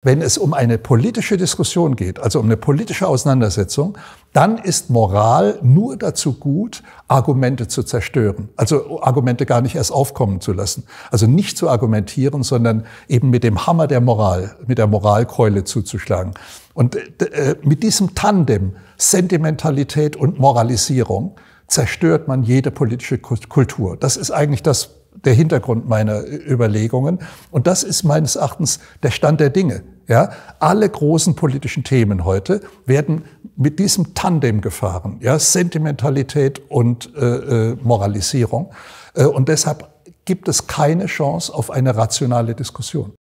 Wenn es um eine politische Diskussion geht, also um eine politische Auseinandersetzung, dann ist Moral nur dazu gut, Argumente zu zerstören. Also Argumente gar nicht erst aufkommen zu lassen. Also nicht zu argumentieren, sondern eben mit dem Hammer der Moral, mit der Moralkeule zuzuschlagen. Und äh, äh, mit diesem Tandem Sentimentalität und Moralisierung zerstört man jede politische Kultur. Das ist eigentlich das, der Hintergrund meiner Überlegungen. Und das ist meines Erachtens der Stand der Dinge. Ja, alle großen politischen Themen heute werden mit diesem Tandem gefahren, ja, Sentimentalität und äh, äh Moralisierung. Äh, und deshalb gibt es keine Chance auf eine rationale Diskussion.